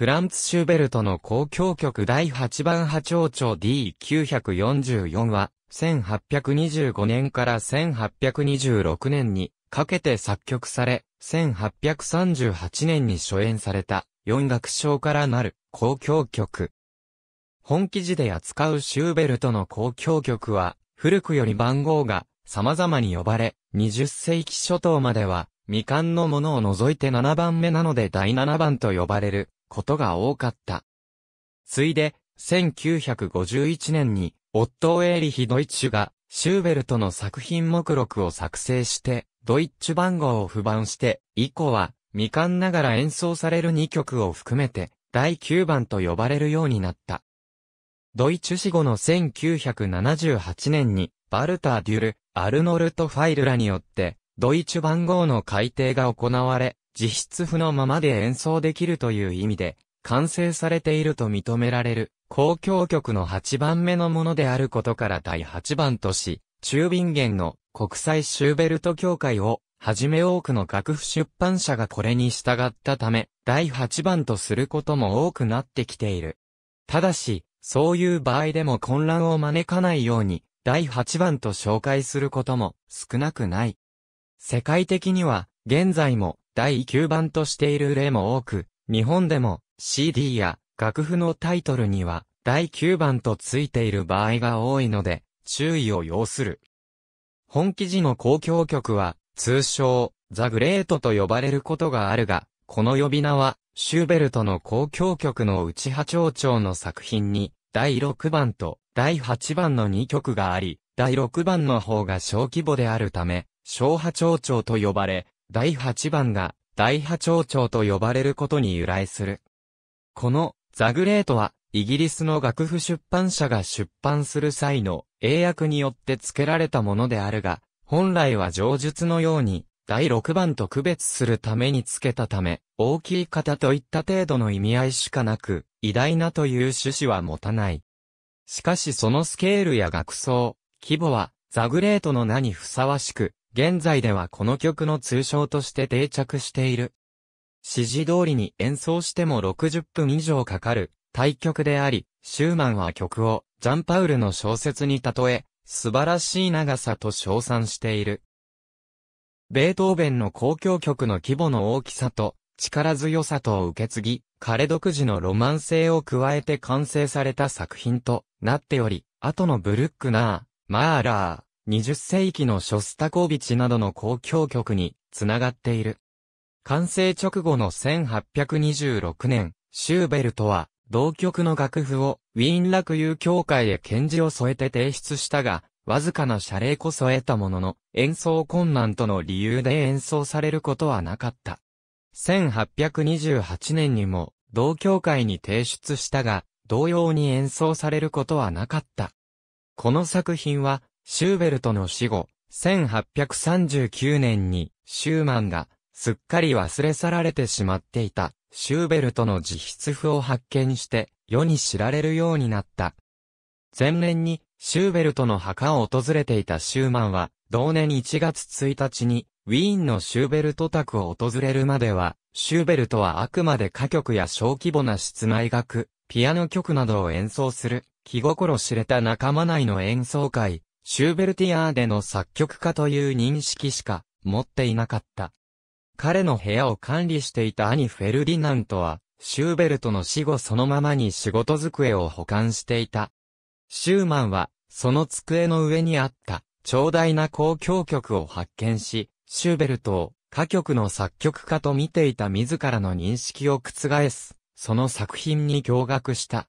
フランツ・シューベルトの交響曲第8番波長調 D944 は、1825年から1826年にかけて作曲され、1838年に初演された4楽章からなる交響曲。本記事で扱うシューベルトの交響曲は、古くより番号が様々に呼ばれ、20世紀初頭までは、未完のものを除いて7番目なので第7番と呼ばれることが多かった。ついで、1951年に、オットー・エーリヒ・ドイッシュが、シューベルトの作品目録を作成して、ドイッチュ番号を不番して、以降は、未完ながら演奏される2曲を含めて、第9番と呼ばれるようになった。ドイッュ死後の1978年に、バルター・デュル、アルノルト・ファイルらによって、ドイッュ番号の改定が行われ、実質譜のままで演奏できるという意味で、完成されていると認められる、公共曲の8番目のものであることから第8番とし、中瓶弦の国際シューベルト協会を、はじめ多くの楽譜出版社がこれに従ったため、第8番とすることも多くなってきている。ただし、そういう場合でも混乱を招かないように、第8番と紹介することも少なくない。世界的には、現在も第9番としている例も多く、日本でも CD や楽譜のタイトルには第9番とついている場合が多いので、注意を要する。本記事の公共曲は、通称、ザ・グレートと呼ばれることがあるが、この呼び名は、シューベルトの公共曲の内波長調の作品に、第6番と第8番の2曲があり、第6番の方が小規模であるため、小波長調と呼ばれ、第8番が、第8町長と呼ばれることに由来する。この、ザグレートは、イギリスの楽譜出版社が出版する際の英訳によって付けられたものであるが、本来は上述のように、第6番と区別するために付けたため、大きい方といった程度の意味合いしかなく、偉大なという趣旨は持たない。しかしそのスケールや学装、規模は、ザグレートの名にふさわしく、現在ではこの曲の通称として定着している。指示通りに演奏しても60分以上かかる、対局であり、シューマンは曲を、ジャンパウルの小説に例え、素晴らしい長さと称賛している。ベートーベンの公共曲の規模の大きさと、力強さとを受け継ぎ、彼独自のロマン性を加えて完成された作品となっており、後のブルックナー、マーラー、20世紀のショスタコービチなどの交響曲につながっている。完成直後の1826年、シューベルトは同曲の楽譜をウィーンユ友協会へ検事を添えて提出したが、わずかな謝礼こそ得たものの、演奏困難との理由で演奏されることはなかった。1828年にも、同協会に提出したが、同様に演奏されることはなかった。この作品は、シューベルトの死後、1839年にシューマンがすっかり忘れ去られてしまっていたシューベルトの自筆譜を発見して世に知られるようになった。前年にシューベルトの墓を訪れていたシューマンは同年1月1日にウィーンのシューベルト宅を訪れるまではシューベルトはあくまで歌曲や小規模な室内楽、ピアノ曲などを演奏する気心知れた仲間内の演奏会シューベルティアーデの作曲家という認識しか持っていなかった。彼の部屋を管理していた兄フェルディナントは、シューベルトの死後そのままに仕事机を保管していた。シューマンは、その机の上にあった、長大な交響曲を発見し、シューベルトを歌曲の作曲家と見ていた自らの認識を覆す、その作品に驚愕した。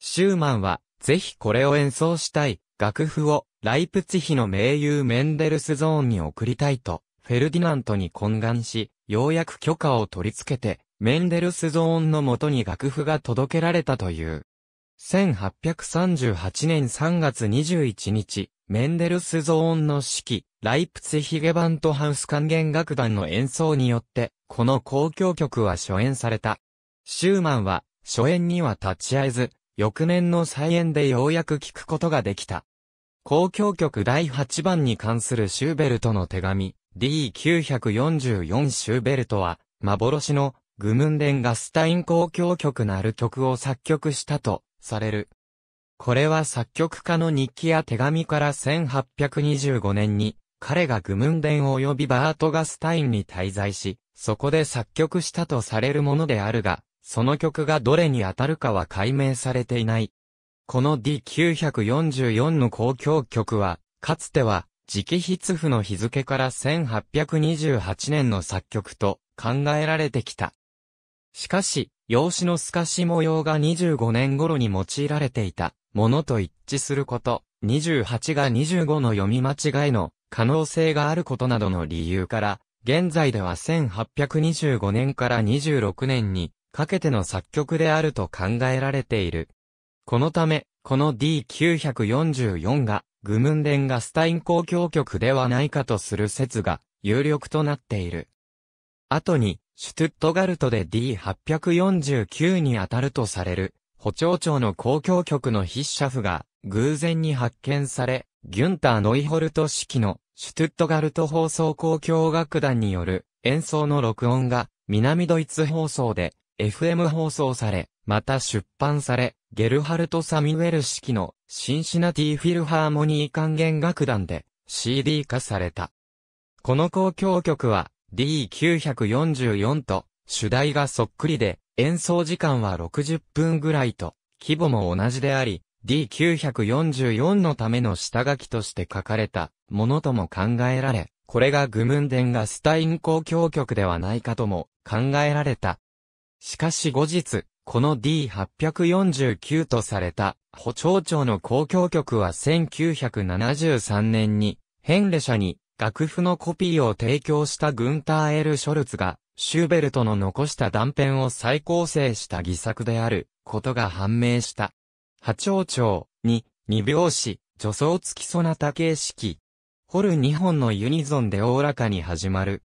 シューマンは、ぜひこれを演奏したい、楽譜をライプツヒの名優メンデルスゾーンに送りたいと、フェルディナントに懇願し、ようやく許可を取り付けて、メンデルスゾーンのもとに楽譜が届けられたという。1838年3月21日、メンデルスゾーンの指揮、ライプツヒゲバントハウス管弦楽団の演奏によって、この公共曲は初演された。シューマンは、初演には立ち会えず、翌年の再演でようやく聴くことができた。交響曲第8番に関するシューベルトの手紙 D944 シューベルトは幻のグムンデンガスタイン交響曲のある曲を作曲したとされる。これは作曲家の日記や手紙から1825年に彼がグムンデン及びバートガスタインに滞在し、そこで作曲したとされるものであるが、その曲がどれに当たるかは解明されていない。この D944 の公共曲は、かつては、直筆譜の日付から1828年の作曲と考えられてきた。しかし、用紙の透かし模様が25年頃に用いられていたものと一致すること、28が25の読み間違いの可能性があることなどの理由から、現在では1825年から26年にかけての作曲であると考えられている。このため、この D944 が、グムンデンガスタイン公共局ではないかとする説が有力となっている。後に、シュトゥットガルトで D849 に当たるとされる、補聴庁の公共局の筆者譜が偶然に発見され、ギュンター・ノイホルト式のシュトゥットガルト放送公共楽団による演奏の録音が南ドイツ放送で FM 放送され、また出版され、ゲルハルト・サミュエル式のシンシナティ・フィルハーモニー管弦楽団で CD 化された。この交響曲は D944 と主題がそっくりで演奏時間は60分ぐらいと規模も同じであり D944 のための下書きとして書かれたものとも考えられ、これがグムンデンがスタイン交響曲ではないかとも考えられた。しかし後日、この D849 とされた、補聴庁の公共曲は1973年に、ヘンレ社に楽譜のコピーを提供したグンター・エル・ショルツが、シューベルトの残した断片を再構成した偽作であることが判明した。波長長に、二拍子、助走付きソナタ形式。ホル二本のユニゾンでおおらかに始まる。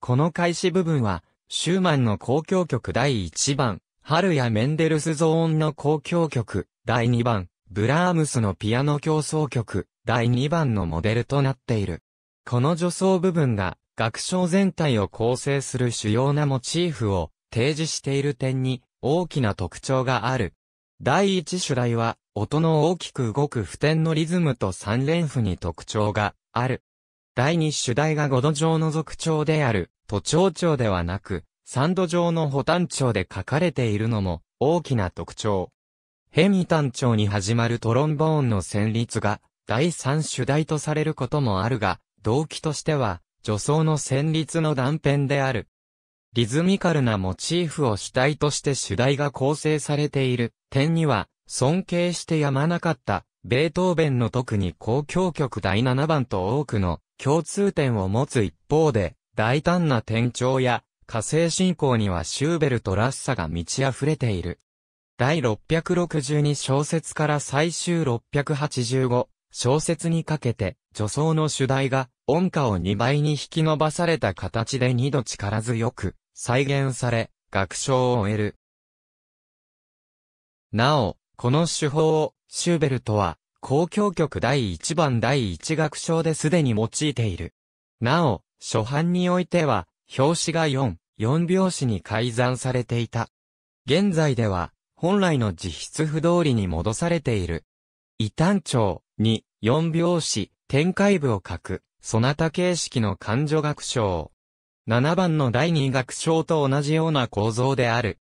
この開始部分は、シューマンの公共曲第一番、春やメンデルスゾーンの交響曲、第2番、ブラームスのピアノ競争曲、第2番のモデルとなっている。この助走部分が、楽章全体を構成する主要なモチーフを提示している点に大きな特徴がある。第一主題は、音の大きく動く普天のリズムと三連符に特徴がある。第二主題が5度上の属徴である、都庁長ではなく、サンド状の補丹調で書かれているのも大きな特徴。ヘミ単調に始まるトロンボーンの旋律が第三主題とされることもあるが、動機としては、女装の旋律の断片である。リズミカルなモチーフを主体として主題が構成されている点には、尊敬してやまなかった、ベートーベンの特に公共曲第7番と多くの共通点を持つ一方で、大胆な転調や火星信仰にはシューベルトらしさが満ち溢れている。第662小節から最終685小説にかけて、女装の主題が音歌を2倍に引き伸ばされた形で2度力強く再現され、学賞を終える。なお、この手法をシューベルトは公共曲第1番第1楽章ですでに用いている。なお、初版においては、表紙が4、4拍子に改ざんされていた。現在では、本来の実質不通理に戻されている。異端調に4拍子、展開部を書く、そなた形式の感情学章。7番の第2学章と同じような構造である。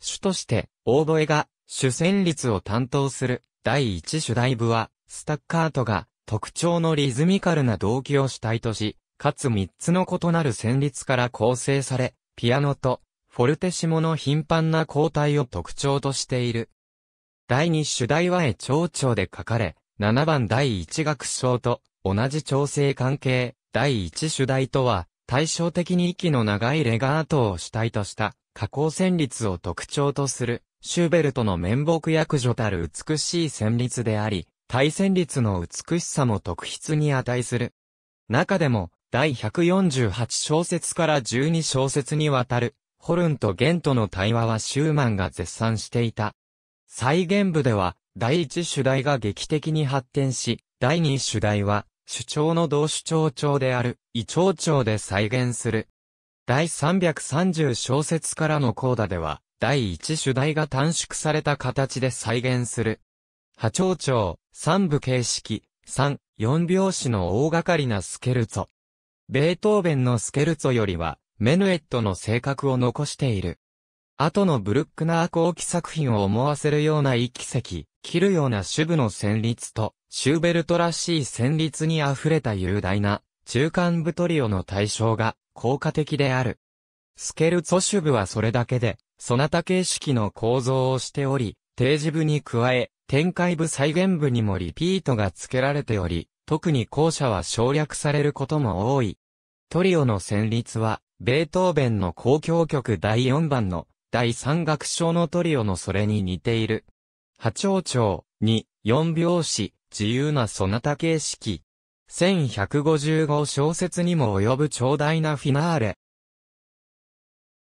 主として、オーボエが、主旋律を担当する、第1主題部は、スタッカートが、特徴のリズミカルな動機を主体とし、かつ3つの異なる旋律から構成され、ピアノと、フォルテシモの頻繁な交代を特徴としている。第2主題は絵蝶々で書かれ、7番第1楽章と同じ調整関係、第1主題とは、対照的に息の長いレガートを主体とした加工旋律を特徴とする、シューベルトの面目役所たる美しい旋律であり、対旋律の美しさも特筆に値する。中でも、第148小節から12小節にわたる、ホルンとゲンとの対話はシューマンが絶賛していた。再現部では、第1主題が劇的に発展し、第2主題は、主張の同主張調である、異調調で再現する。第330小節からのコーダでは、第1主題が短縮された形で再現する。波長長、三部形式、三、四拍子の大掛かりなスケルツォ。ベートーベンのスケルツォよりは、メヌエットの性格を残している。後のブルックナー後期作品を思わせるような一奇跡、切るような主部の旋律と、シューベルトらしい旋律に溢れた雄大な、中間部トリオの対象が、効果的である。スケルツォ主部はそれだけで、そなた形式の構造をしており、定時部に加え、展開部再現部にもリピートが付けられており、特に後者は省略されることも多い。トリオの旋律は、ベートーベンの交響曲第4番の第3楽章のトリオのそれに似ている。波長長に4拍子、自由なソナタ形式。1155小節にも及ぶ長大なフィナーレ。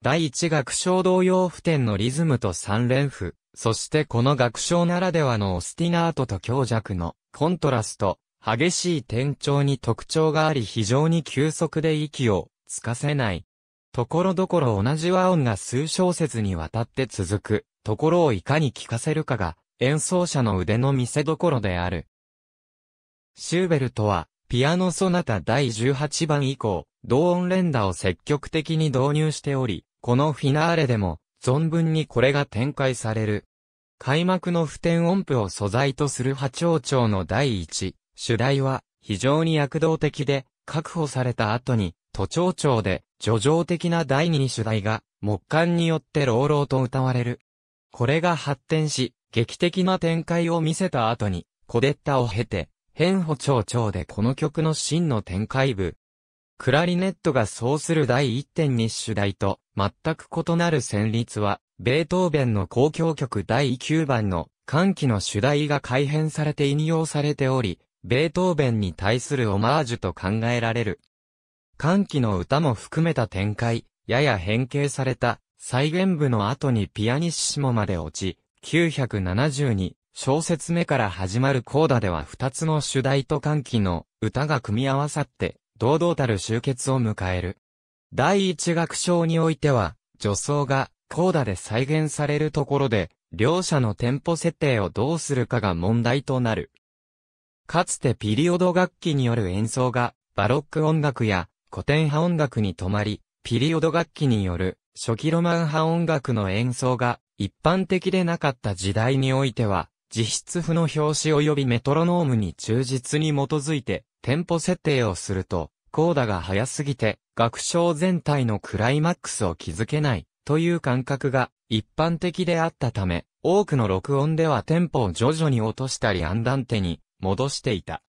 第1楽章同様普点のリズムと三連符、そしてこの楽章ならではのオスティナートと強弱のコントラスト、激しい転調に特徴があり非常に急速で息をつかせない。ところどころ同じ和音が数小節にわたって続く、ところをいかに聞かせるかが演奏者の腕の見せどころである。シューベルトは、ピアノソナタ第18番以降、同音連打を積極的に導入しており、このフィナーレでも、存分にこれが展開される。開幕の普天音符を素材とする波長長の第1、主題は非常に躍動的で、確保された後に、都庁長で、叙情的な第二主題が、木管によって朗々と歌われる。これが発展し、劇的な展開を見せた後に、コデッタを経て、変歩長長でこの曲の真の展開部。クラリネットがそうする第一点に主題と、全く異なる旋律は、ベートーベンの公共曲第9番の、歓喜の主題が改編されて引用されており、ベートーベンに対するオマージュと考えられる。歓喜の歌も含めた展開、やや変形された、再現部の後にピアニッシモまで落ち、972小説目から始まるコーダでは2つの主題と歓喜の歌が組み合わさって、堂々たる終結を迎える。第一楽章においては、女装がコーダで再現されるところで、両者のテンポ設定をどうするかが問題となる。かつてピリオド楽器による演奏が、バロック音楽や古典派音楽に止まり、ピリオド楽器による初期ロマン派音楽の演奏が一般的でなかった時代においては、実質譜の表紙及びメトロノームに忠実に基づいて、テンポ設定をすると、コーダが早すぎて、楽章全体のクライマックスを築けない、という感覚が一般的であったため、多くの録音ではテンポを徐々に落としたりアンダンテに戻していた。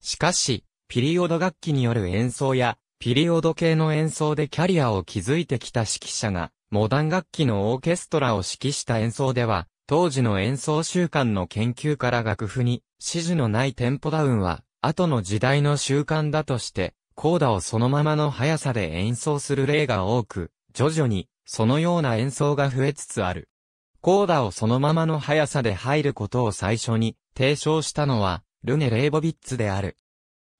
しかし、ピリオド楽器による演奏や、ピリオド系の演奏でキャリアを築いてきた指揮者が、モダン楽器のオーケストラを指揮した演奏では、当時の演奏習慣の研究から楽譜に、指示のないテンポダウンは、後の時代の習慣だとして、コーダをそのままの速さで演奏する例が多く、徐々に、そのような演奏が増えつつある。コーダをそのままの速さで入ることを最初に提唱したのは、ルネ・レイボビッツである。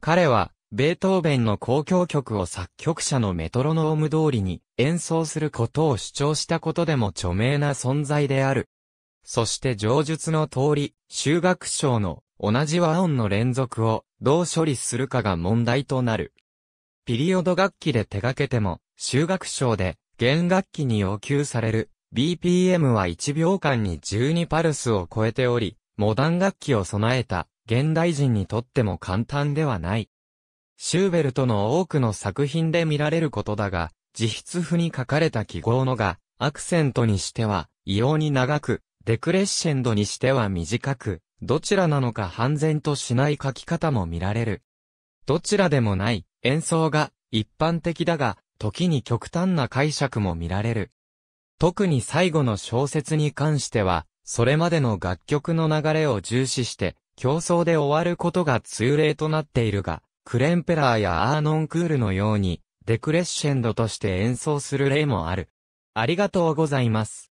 彼は、ベートーベンの公共曲を作曲者のメトロノーム通りに演奏することを主張したことでも著名な存在である。そして上述の通り、修学賞の同じ和音の連続をどう処理するかが問題となる。ピリオド楽器で手掛けても、修学賞で弦楽器に要求される BPM は1秒間に12パルスを超えており、モダン楽器を備えた現代人にとっても簡単ではない。シューベルトの多くの作品で見られることだが、自筆譜に書かれた記号のが、アクセントにしては異様に長く、デクレッシェンドにしては短く、どちらなのか半然としない書き方も見られる。どちらでもない演奏が一般的だが、時に極端な解釈も見られる。特に最後の小説に関しては、それまでの楽曲の流れを重視して、競争で終わることが通例となっているが、クレンペラーやアーノンクールのように、デクレッシェンドとして演奏する例もある。ありがとうございます。